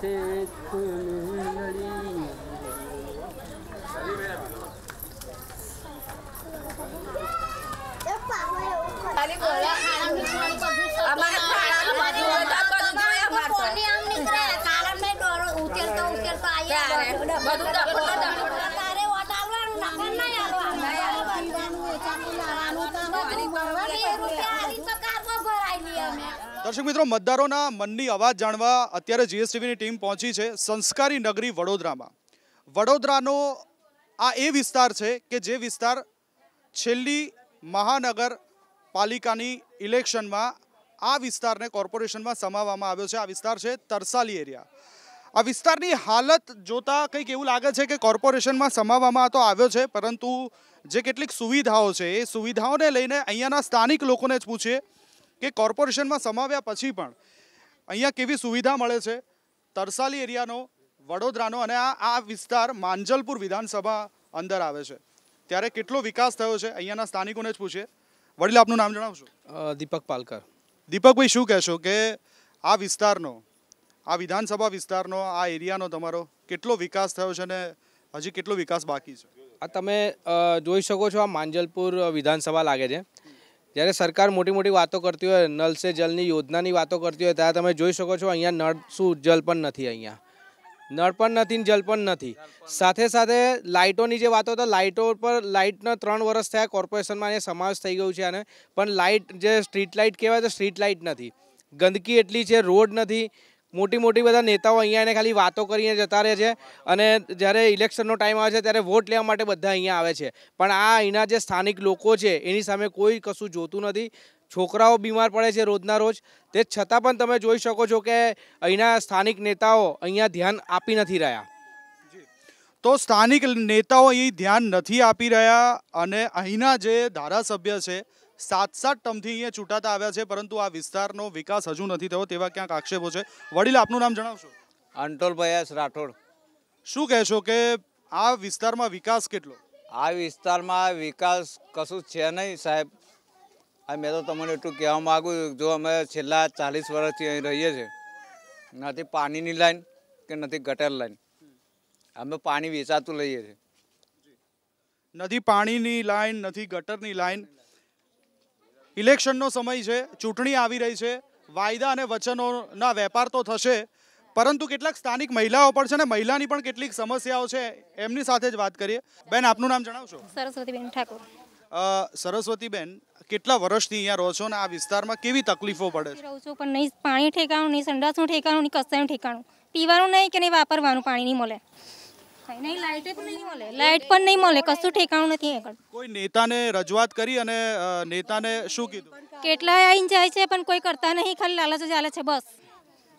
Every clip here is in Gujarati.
तेरे દર્શક મિત્રો મતદારોના મનની અવાજ જાણવા અત્યારે જીએસટીવીની ટીમ પહોંચી છે સંસ્કારી નગરી વડોદરામાં વડોદરાનો આ એ વિસ્તાર છે કે જે વિસ્તાર છેલ્લી મહાનગર પાલિકાની ઇલેક્શનમાં આ વિસ્તારને કોર્પોરેશનમાં સમાવવામાં આવ્યો છે આ વિસ્તાર છે તરસાલી એરિયા આ વિસ્તારની હાલત જોતા કંઈક એવું લાગે છે કે કોર્પોરેશનમાં સમાવવામાં તો આવ્યો છે પરંતુ જે કેટલીક સુવિધાઓ છે એ સુવિધાઓને લઈને અહીંયાના સ્થાનિક લોકોને જ પૂછીએ કે કોર્પોરેશનમાં સમાવ્યા પછી પણ અહીંયા કેવી સુવિધા મળે છે તરસાલી એરિયાનો વડોદરાનો અને આ આ વિસ્તાર માંજલપુર વિધાનસભા અંદર આવે છે ત્યારે કેટલો વિકાસ થયો છે અહીંયાના સ્થાનિકોને જ પૂછીએ વડીલ આપનું નામ જણાવશો દીપક પાલકર દીપકભાઈ શું કહેશો કે આ વિસ્તારનો આ વિધાનસભા વિસ્તારનો આ એરિયાનો તમારો કેટલો વિકાસ થયો છે અને હજી કેટલો વિકાસ બાકી છે આ તમે જોઈ શકો છો આ માંજલપુર વિધાનસભા લાગે છે જ્યારે સરકાર મોટી મોટી વાતો કરતી હોય નલ સે જલની યોજનાની વાતો કરતી હોય ત્યારે તમે જોઈ શકો છો અહીંયા નળ શું જલ પણ નથી અહીંયા નળ પણ નથી જલ પણ નથી સાથે સાથે લાઇટોની જે વાતો હતા લાઇટો પર લાઇટના ત્રણ વર્ષ થયા કોર્પોરેશનમાં એ સમાવેશ થઈ ગયું છે અને પણ લાઇટ જે સ્ટ્રીટ લાઇટ કહેવાય તો સ્ટ્રીટ લાઇટ નથી ગંદકી એટલી છે રોડ નથી મોટી મોટી બધા નેતાઓ અહીંયા એને ખાલી વાતો કરીને જતા રહે છે અને જ્યારે ઇલેક્શનનો ટાઈમ આવે છે ત્યારે વોટ લેવા માટે બધા અહીંયા આવે છે પણ આ અહીંના જે સ્થાનિક લોકો છે એની સામે કોઈ કશું જોતું નથી છોકરાઓ બીમાર પડે છે રોજના રોજ તે છતાં પણ તમે જોઈ શકો છો કે અહીંના સ્થાનિક નેતાઓ અહીંયા ધ્યાન આપી નથી રહ્યા તો સ્થાનિક નેતાઓ અહીં ધ્યાન નથી આપી રહ્યા અને અહીંના જે ધારાસભ્ય છે સાત સાત ટમથી અહીંયા ચૂંટાતા આવ્યા છે પરંતુ આ વિસ્તારનો વિકાસ હજુ નથી થયો તેવા ક્યાંક આક્ષેપો છે વડીલ આપનું નામ જણાવશો અંટોલભાઈ રાઠોડ શું કહેશો કે આ વિસ્તારમાં વિકાસ કેટલો આ વિસ્તારમાં વિકાસ કશું છે નહીં સાહેબ મેં તો તમને એટલું કહેવા માગું જો અમે છેલ્લા ચાલીસ વર્ષથી અહીં રહીએ છીએ નથી પાણીની લાઈન કે નથી ગટર લાઈન અમે પાણી વેચાતું લઈએ છીએ નથી પાણીની લાઈન નથી ગટરની લાઈન ઇલેક્શનનો સમય છે ચૂંટણી આવી રહી છે વાયદા અને વચનોના વેપાર તો થશે પરંતુ કેટલાક સ્થાનિક મહિલાઓ પણ છે ને મહિલાની પણ કેટલીક સમસ્યાઓ છે એમની સાથે જ વાત કરીએ બેન આપનું નામ જણાવશો સરસ્વતીબેન ઠાકોર બેન કેટલા વર્ષથી અહીંયા રહો છો ને આ વિસ્તારમાં કેવી તકલીફો પડે છે રહું છું પણ નહીં પાણી ઠેકાણું નહીં સંડાસનું ઠેકાણું નહીં કસાયનું ઠેકાણું પીવાનું નહીં કે નહીં વાપરવાનું પાણી નહીં મળે થાય લાઇટ પણ નહીં મળે કશું ઠેકાણું નથી આગળ કોઈ નેતાને રજૂઆત કરી અને નેતાને શું કીધું કેટલાય આવીને જાય છે પણ કોઈ કરતા નહીં ખાલી લાલચ જ છે બસ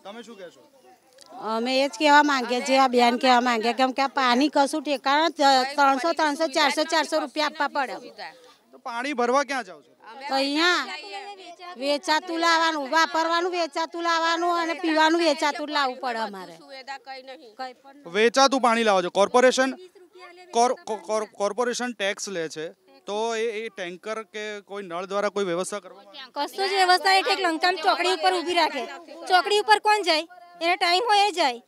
તમે શું કહેશો અમે એ જ કહેવા માંગીએ છીએ આ બેન કહેવા માંગીએ કેમ કે પાણી કશું ઠેકાણ ત્રણસો ત્રણસો ચારસો ચારસો રૂપિયા આપવા પડે પાણી ભરવા ક્યાં જાવ છો તો અહીંયા વેચાતું લાવવાનું વાપરવાનું વેચાતું લાવવાનું અને પીવાનું વેચાતું લાવવું પડે અમારે વેચાતું પાણી લાવો છો કોર્પોરેશન કોર્પોરેશન ટેક્સ લે છે તો એ એ ટેન્કર કે કોઈ નળ દ્વારા કોઈ વ્યવસ્થા કરવા કશું જ વ્યવસ્થા એટલે લંકામ ચોકડી ઉપર ઊભી રાખે ચોકડી ઉપર કોણ જાય એને ટાઈમ હોય એ જાય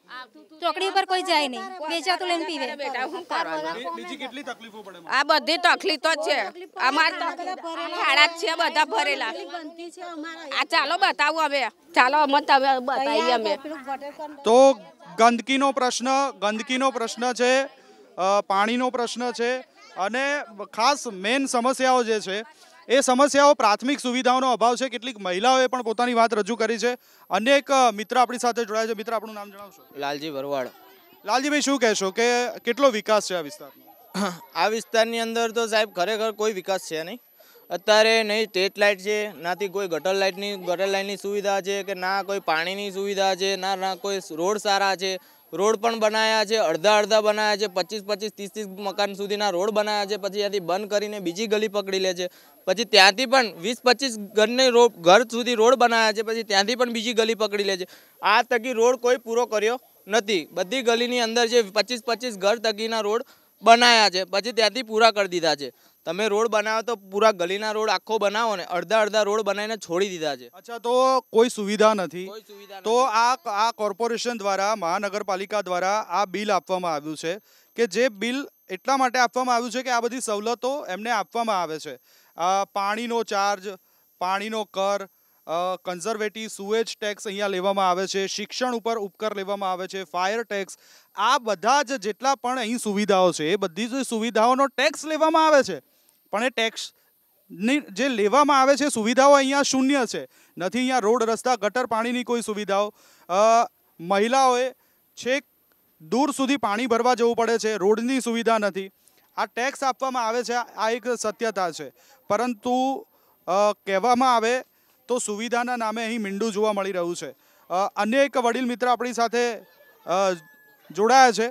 ચોકડી ઉપર કોઈ જાય નહીં વેચાતું લઈને પીવે આ બધી તકલીફ જ છે અમાર ખાડા છે બધા ભરેલા આ ચાલો બતાવું હવે ચાલો અમે તમે બતાવીએ અમે તો ગંદકીનો પ્રશ્ન ગંદકીનો પ્રશ્ન છે પાણીનો પ્રશ્ન છે અને ખાસ મેન સમસ્યાઓ જે છે એ સમસ્યાઓ પ્રાથમિક સુવિધાઓનો અભાવ છે કેટલીક મહિલાઓએ પણ પોતાની વાત રજૂ કરી છે એક મિત્ર આપણી સાથે જોડાય છે મિત્ર આપણું નામ જણાવશો લાલજી ભરવાડ લાલજીભાઈ શું કહેશો કે કેટલો વિકાસ છે આ વિસ્તારનો આ વિસ્તારની અંદર તો સાહેબ ખરેખર કોઈ વિકાસ છે નહીં અત્યારે નહીં સ્ટેટ લાઇટ છે નાથી કોઈ ગટર લાઇટની ગટર લાઇનની સુવિધા છે કે ના કોઈ પાણીની સુવિધા છે ના ના કોઈ રોડ સારા છે રોડ પણ બનાવ્યા છે અડધા અડધા બનાવ્યા છે પચીસ પચીસ ત્રીસ ત્રીસ મકાન સુધીના રોડ બનાવ્યા છે પછી ત્યાંથી બંધ કરીને બીજી ગલી પકડી લે છે પછી ત્યાંથી પણ વીસ પચીસ ઘરને ઘર સુધી રોડ બનાવ્યા છે પછી ત્યાંથી પણ બીજી ગલી પકડી લે છે આ તકી રોડ કોઈ પૂરો કર્યો નથી બધી ગલીની અંદર જે પચીસ પચીસ ઘર તકીના રોડ બનાવ્યા છે પછી ત્યાંથી પૂરા કરી દીધા છે તમે રોડ બનાવો તો પૂરા ગલીના રોડ આખો બનાવો ને અડધા અડધા રોડ બનાવીને છોડી દીધા છે અચ્છા તો કોઈ સુવિધા નથી તો આ આ કોર્પોરેશન દ્વારા મહાનગરપાલિકા દ્વારા આ બિલ આપવામાં આવ્યું છે કે જે બિલ એટલા માટે આપવામાં આવ્યું છે કે આ બધી સવલતો એમને આપવામાં આવે છે પાણીનો ચાર્જ પાણીનો કર કન્ઝર્વેટિવ સુએજ ટેક્સ અહીંયા લેવામાં આવે છે શિક્ષણ ઉપર ઉપકર લેવામાં આવે છે ફાયર ટેક્સ આ બધા જ જેટલા પણ અહીં સુવિધાઓ છે એ બધી જ સુવિધાઓનો ટેક્સ લેવામાં આવે છે પણ એ ટેક્સની જે લેવામાં આવે છે સુવિધાઓ અહીંયા શૂન્ય છે નથી અહીંયા રોડ રસ્તા ગટર પાણીની કોઈ સુવિધાઓ મહિલાઓએ છેક દૂર સુધી પાણી ભરવા જવું પડે છે રોડની સુવિધા નથી આ ટેક્સ આપવામાં આવે છે આ એક સત્યતા છે પરંતુ કહેવામાં આવે તો સુવિધાના નામે અહીં મીંડું જોવા મળી રહ્યું છે અન્ય એક વડીલ મિત્ર આપણી સાથે જોડાયા છે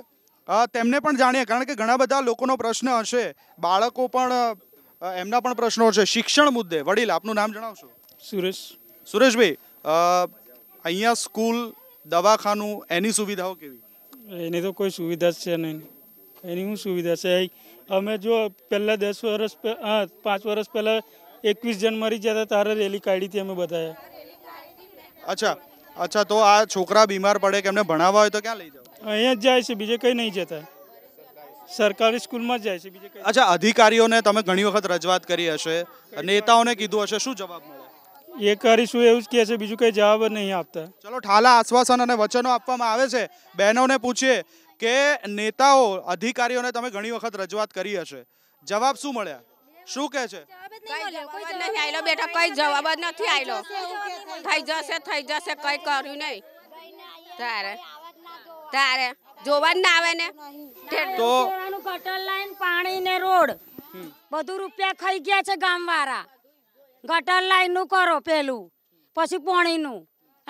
તેમને પણ જાણીએ કારણ કે ઘણા બધા લોકોનો પ્રશ્ન હશે બાળકો પણ એમના પણ પ્રશ્નો છે શિક્ષણ મુદ્દે વડીલ આપનું નામ જણાવશો સુરેશ સુરેશભાઈ અહીંયા સ્કૂલ દવાખાનું એની સુવિધાઓ કેવી એની તો કોઈ સુવિધા છે નહીં એની શું સુવિધા છે અમે જો પહેલાં દસ વર્ષ હા પાંચ વર્ષ પહેલાં એકવીસ જણ મરી જતા તારે રેલી કાઢી હતી અમે બધાએ અચ્છા અચ્છા તો આ છોકરા બીમાર પડે કે એમને ભણાવવા હોય તો ક્યાં લઈ જાઓ અહીંયા જ જાય છે બીજે કંઈ નહીં જતા સરકારી સ્કૂલમાં જ જાય છે બીજે અચ્છા અધિકારીઓને તમે ઘણી વખત રજૂઆત કરી હશે નેતાઓને કીધું હશે શું જવાબ મળે એ કરીશું એવું જ કહે છે બીજું કંઈ જવાબ નહીં આપતા ચલો ઠાલા આશ્વાસન અને વચનો આપવામાં આવે છે બહેનોને પૂછીએ કે નેતાઓ અધિકારીઓને તમે ઘણી વખત રજૂઆત કરી હશે જવાબ શું મળ્યા શું કે છે બેટા કઈ જવાબ જ નથી આવેલો થઈ જશે થઈ જશે કઈ કર્યું નહીં તારે તારે જોવા જ ના આવે ને તો ગટર લાઈન પાણી ને રોડ બધું રૂપિયા ખાઈ ગયા છે ગામવાળા ગટર લાઈન નું કરો પેલું પછી પોણીનું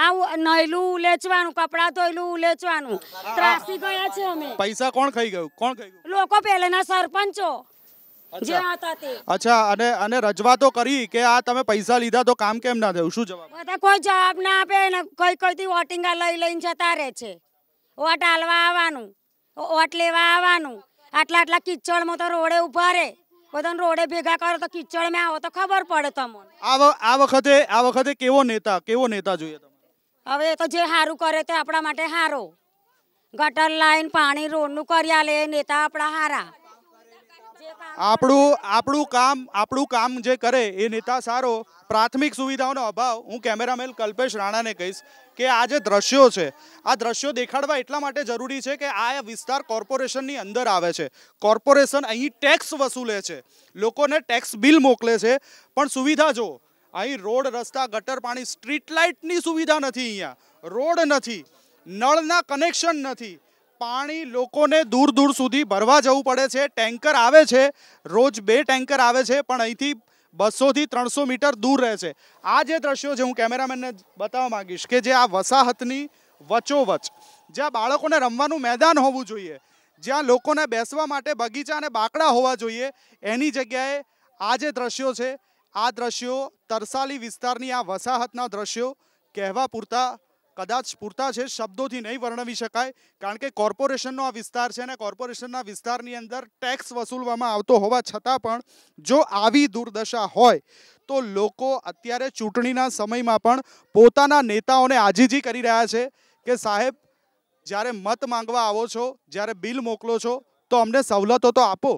આવું નહેલું ઉલેચવાનું કપડાં ધોયેલું ઉલેચવાનું ત્રાસી ગયા છે અમે પૈસા કોણ ખાઈ ગયું કોણ ખાઈ ગયું લોકો પહેલેના સરપંચો અચ્છા અને અને રજવાતો કરી કે આ તમે પૈસા લીધા તો કામ કેમ ના થયું શું જવાબ બધા કોઈ જવાબ ના આપે ને કોઈ કોઈ વોટિંગા લઈ લઈને જતા રહે છે ઓટ હાલવા આવવાનું ઓટ લેવા આવવાનું આટલા આટલા કિચડમાં તો રોડે ઉભા રે બધા રોડે ભેગા કરો તો કિચડ કિચડમાં આવો તો ખબર પડે તમને આ વખતે આ વખતે કેવો નેતા કેવો નેતા જોઈએ હવે તો જે સારું કરે તે આપણા માટે સારો ગટર લાઈન પાણી રોડનું કર્યા લે નેતા આપણા સારા આપણું આપણું કામ આપણું કામ જે કરે એ નેતા સારો પ્રાથમિક સુવિધાઓનો અભાવ હું કેમેરામેન કલ્પેશ રાણાને કહીશ કે આ જે દ્રશ્યો છે આ દ્રશ્યો દેખાડવા એટલા માટે જરૂરી છે કે આ વિસ્તાર કોર્પોરેશનની અંદર આવે છે કોર્પોરેશન અહીં ટેક્સ વસૂલે છે લોકોને ટેક્સ બિલ મોકલે છે પણ સુવિધા જો અહીં રોડ રસ્તા ગટર પાણી સ્ટ્રીટ લાઇટની સુવિધા નથી અહીંયા રોડ નથી નળના કનેક્શન નથી પાણી લોકોને દૂર દૂર સુધી ભરવા જવું પડે છે ટેન્કર આવે છે રોજ બે ટેન્કર આવે છે પણ અહીંથી બસોથી ત્રણસો મીટર દૂર રહે છે આ જે દ્રશ્યો છે હું કેમેરામેનને બતાવવા માંગીશ કે જે આ વસાહતની વચોવચ જ્યાં બાળકોને રમવાનું મેદાન હોવું જોઈએ જ્યાં લોકોને બેસવા માટે બગીચા અને બાકડા હોવા જોઈએ એની જગ્યાએ આ જે દ્રશ્યો છે આ દ્રશ્યો તરસાલી વિસ્તારની આ વસાહતના દ્રશ્યો કહેવા પૂરતા કદાચ પૂરતા છે શબ્દોથી નહીં વર્ણવી શકાય કારણ કે કોર્પોરેશનનો આ વિસ્તાર છે અને કોર્પોરેશનના વિસ્તારની અંદર ટેક્સ વસૂલવામાં આવતો હોવા છતાં પણ જો આવી દુર્દશા હોય તો લોકો અત્યારે ચૂંટણીના સમયમાં પણ પોતાના નેતાઓને આજીજી કરી રહ્યા છે કે સાહેબ જ્યારે મત માંગવા આવો છો જ્યારે બિલ મોકલો છો તો અમને સવલતો તો આપો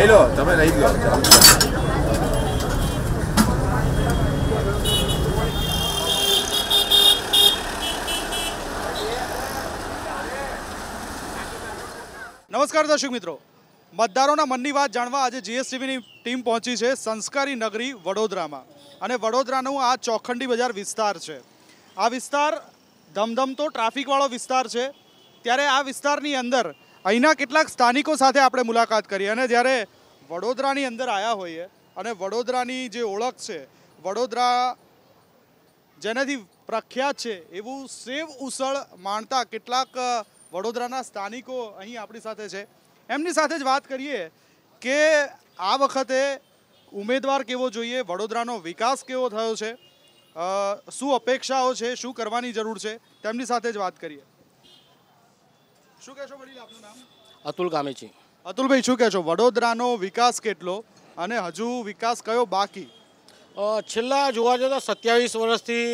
લઈ લો તમે લઈ નમસ્કાર દર્શક મિત્રો મતદારોના મનની વાત જાણવા આજે જીએસટીવીની ટીમ પહોંચી છે સંસ્કારી નગરી વડોદરામાં અને વડોદરાનો આ ચોખંડી બજાર વિસ્તાર છે આ વિસ્તાર ધમધમતો ટ્રાફિકવાળો વિસ્તાર છે ત્યારે આ વિસ્તારની અંદર અહીંના કેટલાક સ્થાનિકો સાથે આપણે મુલાકાત કરીએ અને જ્યારે વડોદરાની અંદર આવ્યા હોઈએ અને વડોદરાની જે ઓળખ છે વડોદરા જેનાથી પ્રખ્યાત છે એવું સેવ ઉસળ માણતા કેટલાક વડોદરાના સ્થાનિકો અહીં આપણી સાથે છે એમની સાથે જ વાત કરીએ કે આ વખતે ઉમેદવાર કેવો જોઈએ વડોદરાનો વિકાસ કેવો થયો છે શું અપેક્ષાઓ છે શું કરવાની જરૂર છે તેમની સાથે જ વાત કરીએ શું કહેશો વડીલ આપનું નામ અતુલ ગામેચી અતુલભાઈ શું કહેશો વડોદરાનો વિકાસ કેટલો અને હજુ વિકાસ કયો બાકી છેલ્લા જોવા જતાં સત્યાવીસ વર્ષથી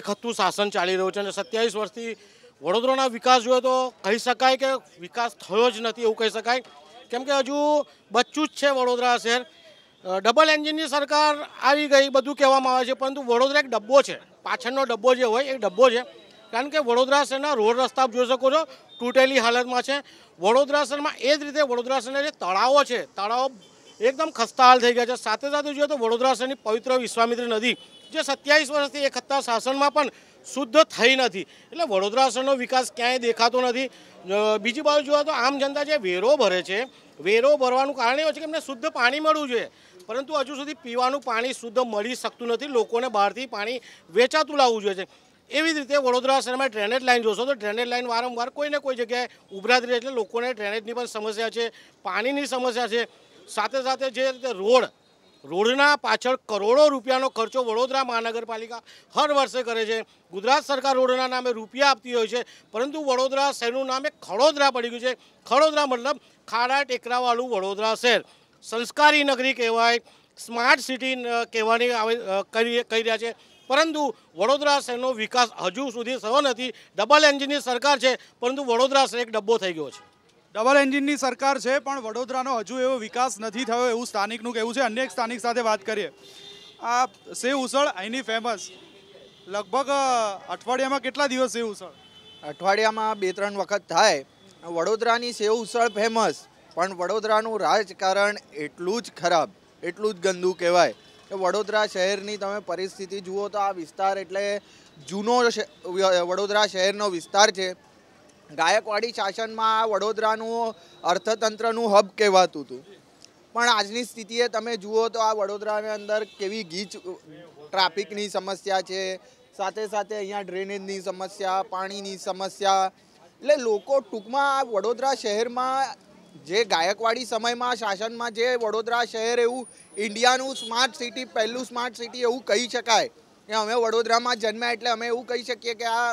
એક હતું શાસન ચાલી રહ્યું છે અને સત્યાવીસ વર્ષથી વડોદરાના વિકાસ જોઈએ તો કહી શકાય કે વિકાસ થયો જ નથી એવું કહી શકાય કેમ કે હજુ બચ્ચું જ છે વડોદરા શહેર ડબલ એન્જિનની સરકાર આવી ગઈ બધું કહેવામાં આવે છે પરંતુ વડોદરા એક ડબ્બો છે પાછળનો ડબ્બો જે હોય એ ડબ્બો છે કારણ કે વડોદરા શહેરના રોડ રસ્તા જોઈ શકો છો તૂટેલી હાલતમાં છે વડોદરા શહેરમાં એ જ રીતે વડોદરા શહેરના જે તળાવો છે તળાવો એકદમ ખસ્તાહાલ થઈ ગયા છે સાથે સાથે જોઈએ તો વડોદરા શહેરની પવિત્ર વિશ્વામિત્રી નદી જે સત્યાવીસ વર્ષથી એક હત્તા શાસનમાં પણ શુદ્ધ થઈ નથી એટલે વડોદરા શહેરનો વિકાસ ક્યાંય દેખાતો નથી બીજી બાજુ જોવા તો આમ જનતા જે વેરો ભરે છે વેરો ભરવાનું કારણ એવું છે કે એમને શુદ્ધ પાણી મળવું જોઈએ પરંતુ હજુ સુધી પીવાનું પાણી શુદ્ધ મળી શકતું નથી લોકોને બહારથી પાણી વેચાતું લાવવું જોઈએ એવી જ રીતે વડોદરા શહેરમાં ડ્રેનેજ લાઇન જોશો તો ડ્રેનેજ લાઇન વારંવાર કોઈને કોઈ જગ્યાએ ઉભરાતી રહે એટલે લોકોને ડ્રેનેજની પણ સમસ્યા છે પાણીની સમસ્યા છે સાથે સાથે જે રીતે રોડ રોડના પાછળ કરોડો રૂપિયાનો ખર્ચો વડોદરા મહાનગરપાલિકા હર વર્ષે કરે છે ગુજરાત સરકાર રોડના નામે રૂપિયા આપતી હોય છે પરંતુ વડોદરા શહેરનું નામે ખડોદરા પડી ગયું છે ખડોદરા મતલબ ખાડા ટેકરાવાળું વડોદરા શહેર સંસ્કારી નગરી કહેવાય સ્માર્ટ સિટી કહેવાની આવે કરી રહ્યા છે પરંતુ વડોદરા શહેરનો વિકાસ હજુ સુધી થયો નથી ડબલ એન્જિનની સરકાર છે પરંતુ વડોદરા શહેર એક ડબ્બો થઈ ગયો છે ડબલ એન્જિનની સરકાર છે પણ વડોદરાનો હજુ એવો વિકાસ નથી થયો એવું સ્થાનિકનું કહેવું છે અન્ય એક સ્થાનિક સાથે વાત કરીએ આ સેવ ઉસળ અહીંની ફેમસ લગભગ અઠવાડિયામાં કેટલા દિવસ સેવ ઉસળ અઠવાડિયામાં બે ત્રણ વખત થાય વડોદરાની સેવ ઉસળ ફેમસ પણ વડોદરાનું રાજકારણ એટલું જ ખરાબ એટલું જ ગંદુ કહેવાય વડોદરા શહેરની તમે પરિસ્થિતિ જુઓ તો આ વિસ્તાર એટલે જૂનો વડોદરા શહેરનો વિસ્તાર છે ગાયકવાડી શાસનમાં વડોદરાનું અર્થતંત્રનું હબ કહેવાતું હતું પણ આજની સ્થિતિએ તમે જુઓ તો આ વડોદરાની અંદર કેવી ગીચ ટ્રાફિકની સમસ્યા છે સાથે સાથે અહીંયા ડ્રેનેજની સમસ્યા પાણીની સમસ્યા એટલે લોકો ટૂંકમાં આ વડોદરા શહેરમાં જે ગાયકવાડી સમયમાં શાસનમાં જે વડોદરા શહેર એવું ઇન્ડિયાનું સ્માર્ટ સિટી પહેલું સ્માર્ટ સિટી એવું કહી શકાય કે અમે વડોદરામાં જન્મ્યા એટલે અમે એવું કહી શકીએ કે આ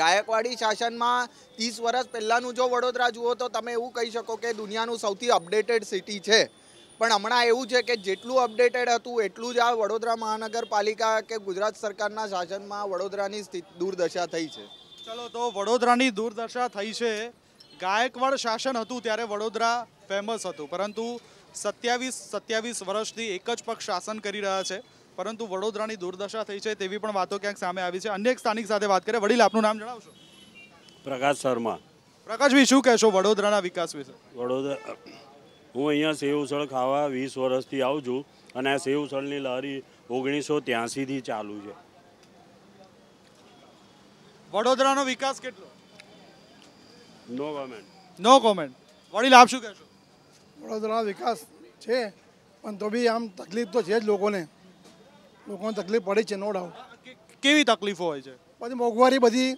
ગાયકવાડી શાસનમાં ત્રીસ વર્ષ પહેલાંનું જો વડોદરા જુઓ તો તમે એવું કહી શકો કે દુનિયાનું સૌથી અપડેટેડ સિટી છે પણ હમણાં એવું છે કે જેટલું અપડેટેડ હતું એટલું જ આ વડોદરા મહાનગરપાલિકા કે ગુજરાત સરકારના શાસનમાં વડોદરાની દુર્દશા થઈ છે ચલો તો વડોદરાની દુર્દશા થઈ છે ગાયકવાડ શાસન હતું ત્યારે વડોદરા ફેમસ હતું પરંતુ સત્યાવીસ સત્યાવીસ વર્ષથી એક જ પક્ષ શાસન કરી રહ્યા છે પરંતુ વડોદરાની દુર્દશા થઈ છે તેવી પણ વાતો ક્યાંક સામે આવી છે અનેક સ્થાનિક સાથે વાત કરીએ વડીલ આપનું નામ જણાવશો પ્રકાશ શર્મા પ્રકાશભાઈ શું કહેશો વડોદરાના વિકાસ વિશે વડોદરા હું અહીંયા સેવ ઉસળ ખાવા વીસ વર્ષથી આવું છું અને આ સેવ ઉસળની લહેરી ઓગણીસો ત્યાંસીથી ચાલુ છે વડોદરાનો વિકાસ કેટલો નો કોમેન્ટ નો કોમેન્ટ વડીલ આપ શું કહેશો વડોદરા વિકાસ છે પણ તો બી આમ તકલીફ તો છે જ લોકોને લોકોને તકલીફ પડે છે નો ડાઉટ કેવી તકલીફો હોય છે પછી મોંઘવારી બધી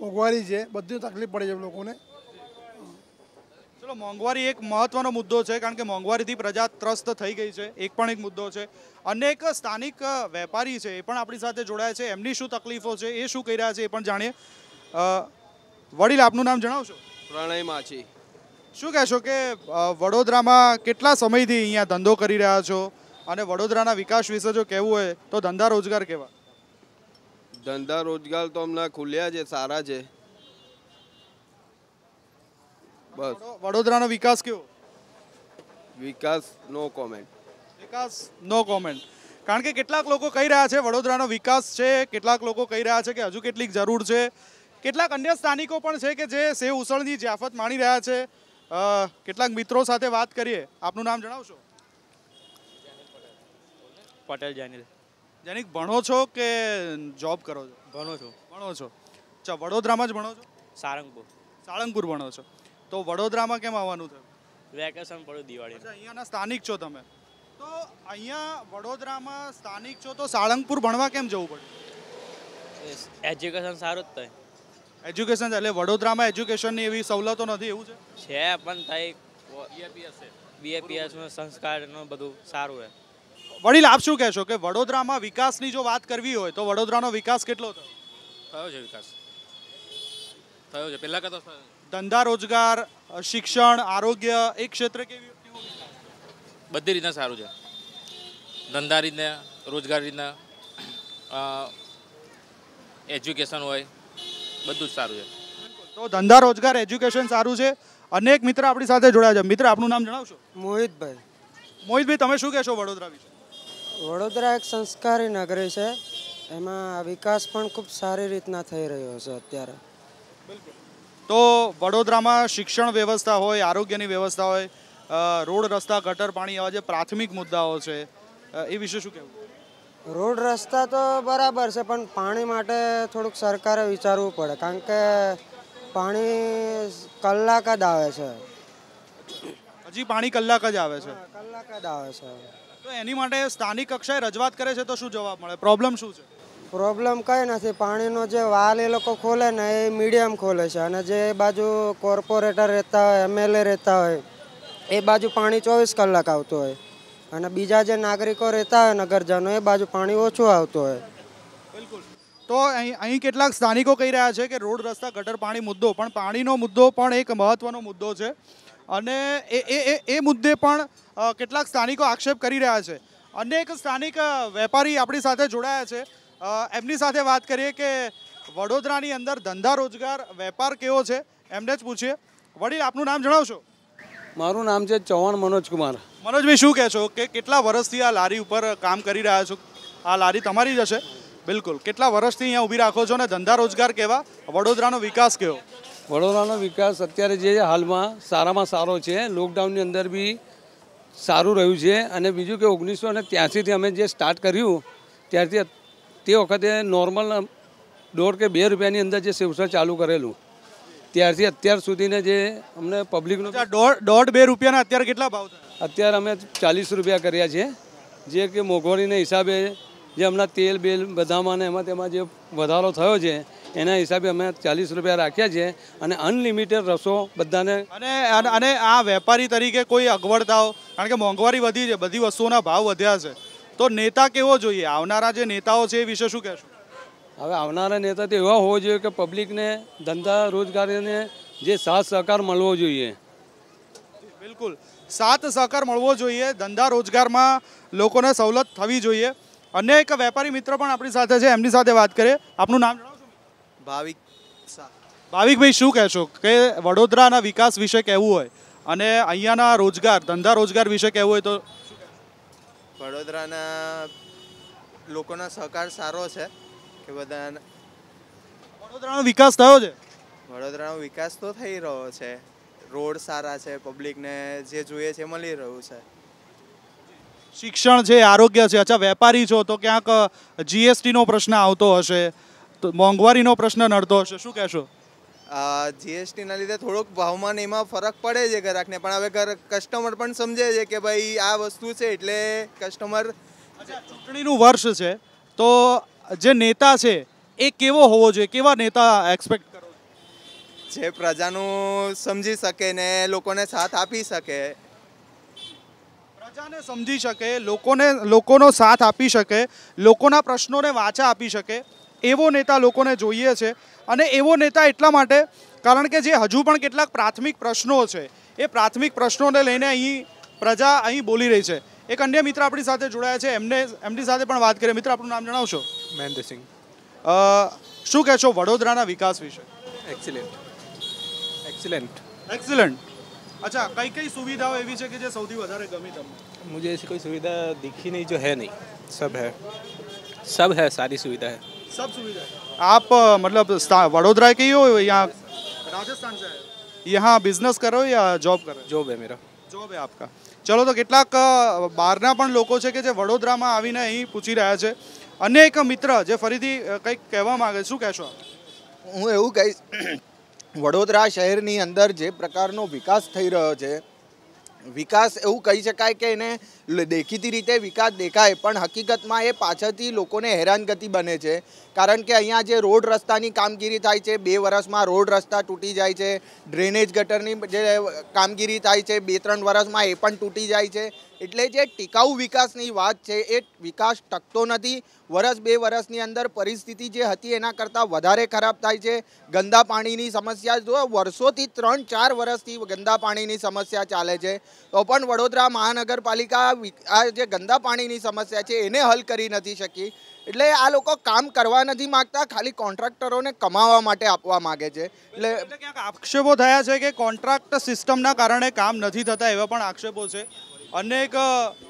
મોંઘવારી છે બધી તકલીફ પડે છે લોકોને ચલો મોંઘવારી એક મહત્વનો મુદ્દો છે કારણ કે મોંઘવારીથી પ્રજા ત્રસ્ત થઈ ગઈ છે એક પણ એક મુદ્દો છે અને એક સ્થાનિક વેપારી છે એ પણ આપણી સાથે જોડાયા છે એમની શું તકલીફો છે એ શું કહી રહ્યા છે એ પણ જાણીએ વડીલ આપનું નામ જણાવશો પ્રણય માછી શું કહેશો કે વડોદરામાં કેટલા સમયથી અહીંયા ધંધો કરી રહ્યા છો અને વડોદરાના વિકાસ વિશે જો કહેવું હોય તો ધંધા રોજગાર કેવા ધંધા રોજગાર તો હમણાં ખુલ્યા છે સારા છે બસ વડોદરાનો વિકાસ કેવો વિકાસ નો કોમેન્ટ વિકાસ નો કોમેન્ટ કારણ કે કેટલાક લોકો કહી રહ્યા છે વડોદરાનો વિકાસ છે કેટલાક લોકો કહી રહ્યા છે કે હજુ કેટલીક જરૂર છે કેટલાક અન્ય સ્થાનિકો પણ છે કે જે સેવ ઉસળની જાફત માણી રહ્યા છે કેટલાક મિત્રો સાથે વાત કરીએ આપનું નામ જણાવશો પટેલ જાનિલ જાનિક ભણો છો કે જોબ કરો છો ભણો છો ભણો છો અચ્છા વડોદરામાં જ ભણો છો સારંગપુર સાળંગપુર ભણો છો તો વડોદરામાં કેમ આવવાનું થયું વેકેશન પડ્યું દિવાળી અહીંયાના સ્થાનિક છો તમે તો અહીંયા વડોદરામાં સ્થાનિક છો તો સાળંગપુર ભણવા કેમ જવું પડે એજ્યુકેશન સારું જ થાય એજ્યુકેશન એટલે વડોદરામાં એજ્યુકેશનની એવી સવલતો નથી એવું છે પણ થાય બીએપીએસ બીએપીએસનો સંસ્કારનો બધું સારું છે વડીલ આપ શું કહેશો કે વડોદરામાં વિકાસની જો વાત કરવી હોય તો વડોદરાનો વિકાસ કેટલો થયો થયો છે વિકાસ થયો છે પહેલાં કરતા ધંધા રોજગાર શિક્ષણ આરોગ્ય એ ક્ષેત્ર કેવી બધી રીતના સારું છે ધંધા રીતના રોજગાર રીતના એજ્યુકેશન હોય બધું જ સારું છે તો ધંધા રોજગાર એજ્યુકેશન સારું છે અનેક મિત્ર આપણી સાથે જોડાયા છે મિત્ર આપનું નામ જણાવશો મોહિતભાઈ મોહિતભાઈ તમે શું કહેશો વડોદરા વિશે વડોદરા એક સંસ્કારી નગરી છે એમાં વિકાસ પણ ખૂબ સારી રીતના થઈ રહ્યો છે અત્યારે તો વડોદરામાં શિક્ષણ વ્યવસ્થા હોય આરોગ્યની વ્યવસ્થા હોય રોડ રસ્તા ગટર પાણી એવા જે પ્રાથમિક મુદ્દાઓ છે એ વિશે શું કહેવું રોડ રસ્તા તો બરાબર છે પણ પાણી માટે થોડુંક સરકારે વિચારવું પડે કારણ કે પાણી કલાક જ આવે છે હજી પાણી કલાક જ આવે છે કલાક જ આવે છે તો એની માટે સ્થાનિક કક્ષાએ રજૂઆત કરે છે તો શું જવાબ મળે પ્રોબ્લેમ શું છે પ્રોબ્લેમ કંઈ નથી પાણીનો જે વાલ એ લોકો ખોલે ને એ મીડિયમ ખોલે છે અને જે બાજુ કોર્પોરેટર રહેતા હોય એમએલએ રહેતા હોય એ બાજુ પાણી ચોવીસ કલાક આવતું હોય અને બીજા જે નાગરિકો રહેતા હોય નગરજનો એ બાજુ પાણી ઓછું આવતું હોય બિલકુલ તો અહીં અહીં કેટલાક સ્થાનિકો કહી રહ્યા છે કે રોડ રસ્તા ગટર પાણી મુદ્દો પણ પાણીનો મુદ્દો પણ એક મહત્વનો મુદ્દો છે અને એ એ એ મુદ્દે પણ કેટલાક સ્થાનિકો આક્ષેપ કરી રહ્યા છે અનેક સ્થાનિક વેપારી આપણી સાથે જોડાયા છે એમની સાથે વાત કરીએ કે વડોદરાની અંદર ધંધા રોજગાર વેપાર કેવો છે એમને જ પૂછીએ વડીલ આપનું નામ જણાવશો મારું નામ છે ચૌહાણ મનોજ કુમાર મનોજભાઈ શું કહે છો કે કેટલા વર્ષથી આ લારી ઉપર કામ કરી રહ્યા છો આ લારી તમારી જ હશે બિલકુલ કેટલા વર્ષથી અહીંયા ઊભી રાખો છો ને ધંધા રોજગાર કેવા વડોદરાનો વિકાસ કેવો વડોદરાનો વિકાસ અત્યારે જે હાલમાં સારામાં સારો છે લોકડાઉનની અંદર બી સારું રહ્યું છે અને બીજું કે ઓગણીસો અને ત્યાંસીથી અમે જે સ્ટાર્ટ કર્યું ત્યારથી તે વખતે નોર્મલ દોઢ કે બે રૂપિયાની અંદર જે સેવસર ચાલુ કરેલું ત્યારથી અત્યાર સુધીને જે અમને પબ્લિકનો દોઢ બે રૂપિયાના અત્યારે કેટલા ભાવ અત્યારે અમે ચાલીસ રૂપિયા કર્યા છે જે કે મોંઘવારીના હિસાબે જે હમણાં તેલ બેલ બધામાં ને એમાં તેમાં જે વધારો થયો છે એના હિસાબે અમે ચાલીસ રૂપિયા રાખ્યા છે અને અનલિમિટેડ રસો બધાને અને અને આ વેપારી તરીકે કોઈ અગવડતાઓ કારણ કે મોંઘવારી વધી છે બધી વસ્તુઓના ભાવ વધ્યા છે તો નેતા કેવો જોઈએ આવનારા જે નેતાઓ છે એ વિશે શું કહેશું હવે આવનારા નેતા તો એવા હોવા જોઈએ કે પબ્લિકને ધંધા રોજગારીને જે સાથ સહકાર મળવો જોઈએ બિલકુલ સાથ સહકાર મળવો જોઈએ ધંધા રોજગારમાં લોકોને સવલત થવી જોઈએ અન્ય એક વેપારી મિત્ર પણ આપણી સાથે છે એમની સાથે વાત કરીએ આપનું નામ જણાવશો ભાવિક ભાવિકભાઈ શું કહેશો કે વડોદરાના વિકાસ વિશે કહેવું હોય અને અહીંયાના રોજગાર ધંધા રોજગાર વિશે કહેવું હોય તો વડોદરાના લોકોના સહકાર સારો છે કે બધાને વડોદરાનો વિકાસ થયો છે વડોદરાનો વિકાસ તો થઈ રહ્યો છે રોડ સારા છે પબ્લિકને જે જોઈએ છે મળી રહ્યું છે શિક્ષણ છે આરોગ્ય છે અચ્છા વેપારી છો તો ક્યાંક જીએસટીનો પ્રશ્ન આવતો હશે તો મોંઘવારીનો પ્રશ્ન નડતો હશે શું કહેશો જીએસટીના લીધે થોડોક ભાવમાં એમાં ફરક પડે છે ગ્રાહકને પણ હવે કસ્ટમર પણ સમજે છે કે ભાઈ આ વસ્તુ છે એટલે કસ્ટમર ચૂંટણીનું વર્ષ છે તો જે નેતા છે એ કેવો હોવો જોઈએ કેવા નેતા એક્સપેક્ટ કરો જે પ્રજાનું સમજી શકે ને લોકોને સાથ આપી શકે પ્રજાને સમજી શકે લોકોને લોકોનો સાથ આપી શકે લોકોના પ્રશ્નોને વાચા આપી શકે એવો નેતા લોકોને જોઈએ છે અને એવો નેતા એટલા માટે કારણ કે જે હજુ પણ કેટલાક પ્રાથમિક પ્રશ્નો છે એ પ્રાથમિક પ્રશ્નોને લઈને અહીં પ્રજા અહીં બોલી રહી છે એક અન્ય મિત્ર આપણી સાથે જોડાયા છે એમને એમની સાથે પણ વાત કરીએ મિત્ર આપણું નામ જણાવશો मेंद सिंह अ શું કેછો વડોદરા ના વિકાસ વિશે એક્સેલન્ટ એક્સેલન્ટ એક્સેલન્ટ અચ્છા કઈ કઈ સુવિધાઓ એવી છે કે જે સૌથી વધારે ગમી તમને મને ایسی કોઈ સુવિધા દેખી નઈ જો હે નઈ सब હે सब હે સારી સુવિધા હે સબ સુવિધા હે આપ મતલબ વડોદરા કે યો અહીં રાજસ્થાન સે હે અહીં બિઝનેસ કરો કે જોબ કરો જોબ હે મેરા જોબ હે આપકા ચલો તો કેટલા 12 ના પણ લોકો છે કે જે વડોદરા માં આવીને અહીં પૂછી રહ્યા છે અને એક મિત્ર જે ફરીથી કંઈક કહેવા માગે શું કહેશો હું એવું કહીશ વડોદરા શહેરની અંદર જે પ્રકારનો વિકાસ થઈ રહ્યો છે વિકાસ એવું કહી શકાય કે એને દેખીતી રીતે વિકાસ દેખાય પણ હકીકતમાં એ પાછળથી લોકોને હેરાનગતિ બને છે કારણ કે અહીંયા જે રોડ રસ્તાની કામગીરી થાય છે બે વર્ષમાં રોડ રસ્તા તૂટી જાય છે ડ્રેનેજ ગટરની જે કામગીરી થાય છે બે ત્રણ વર્ષમાં એ પણ તૂટી જાય છે એટલે જે ટિકાઉ વિકાસની વાત છે એ વિકાસ ટકતો નથી વરસ બે વરસની અંદર પરિસ્થિતિ જે હતી એના કરતાં વધારે ખરાબ થાય છે ગંદા પાણીની સમસ્યા જો વર્ષોથી ત્રણ ચાર વર્ષથી ગંદા પાણીની સમસ્યા ચાલે છે તો પણ વડોદરા મહાનગરપાલિકા આ જે ગંદા પાણીની સમસ્યા છે એને હલ કરી નથી શકી એટલે આ લોકો કામ કરવા નથી માગતા ખાલી કોન્ટ્રાક્ટરોને કમાવા માટે આપવા માગે છે એટલે ક્યાંક આક્ષેપો થયા છે કે કોન્ટ્રાક્ટ સિસ્ટમના કારણે કામ નથી થતા એવા પણ આક્ષેપો છે અનેક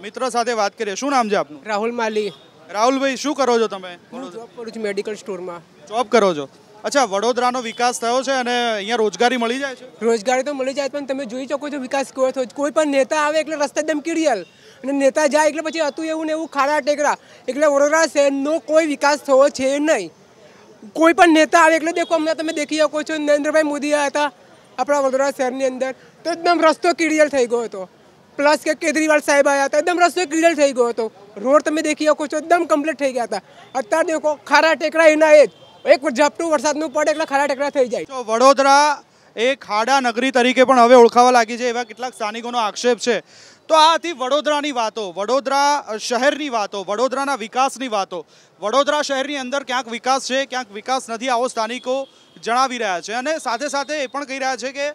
મિત્રો સાથે વાત કરીએ શું નામ છે આપનું રાહુલ માલી રાહુલભાઈ શું કરો છો તમે જોબ કરું છું મેડિકલ સ્ટોરમાં જોબ કરો છો અચ્છા વડોદરાનો વિકાસ થયો છે અને અહીંયા રોજગારી મળી જાય છે રોજગારી તો મળી જાય પણ તમે જોઈ શકો છો વિકાસ કેવો થયો કોઈ પણ નેતા આવે એટલે રસ્તે દમ કિડિયલ અને નેતા જાય એટલે પછી હતું એવું ને એવું ખારા ટેકરા એટલે વડોદરા શહેરનો કોઈ વિકાસ થયો છે નહીં કોઈ પણ નેતા આવે એટલે દેખો હમણાં તમે દેખી શકો છો નરેન્દ્રભાઈ મોદી હતા આપણા વડોદરા શહેરની અંદર તો એકદમ રસ્તો કિડિયલ થઈ ગયો હતો પ્લસ કે કેજરીવાલ સાહેબ આવ્યા હતા એકદમ રસ્તો ક્લિયર થઈ ગયો હતો રોડ તમે દેખી શકો છો એકદમ કમ્પ્લીટ થઈ ગયા હતા અત્યારે દેખો ખારા ટેકરા એના એ એક ઝાપટું વરસાદનું પડે એટલે ખારા ટેકરા થઈ જાય તો વડોદરા એ ખાડા નગરી તરીકે પણ હવે ઓળખાવા લાગી છે એવા કેટલાક સ્થાનિકોનો આક્ષેપ છે તો આ હતી વડોદરાની વાતો વડોદરા શહેરની વાતો વડોદરાના વિકાસની વાતો વડોદરા શહેરની અંદર ક્યાંક વિકાસ છે ક્યાંક વિકાસ નથી આવો સ્થાનિકો જણાવી રહ્યા છે અને સાથે સાથે એ પણ કહી રહ્યા છે કે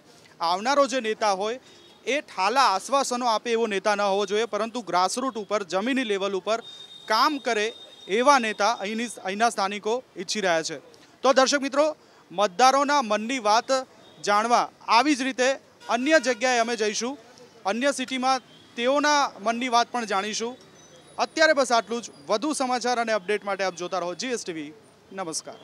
આવનારો જે નેતા હોય એ ઠાલા આશ્વાસનો આપે એવો નેતા ન હોવો જોઈએ પરંતુ ગ્રાસરૂટ ઉપર જમીની લેવલ ઉપર કામ કરે એવા નેતા અહીંની અહીંના સ્થાનિકો ઈચ્છી રહ્યા છે તો દર્શક મિત્રો મતદારોના મનની વાત જાણવા આવી જ રીતે અન્ય જગ્યાએ અમે જઈશું અન્ય સિટીમાં તેઓના મનની વાત પણ જાણીશું અત્યારે બસ આટલું જ વધુ સમાચાર અને અપડેટ માટે આપ જોતા રહો જીએસટીવી નમસ્કાર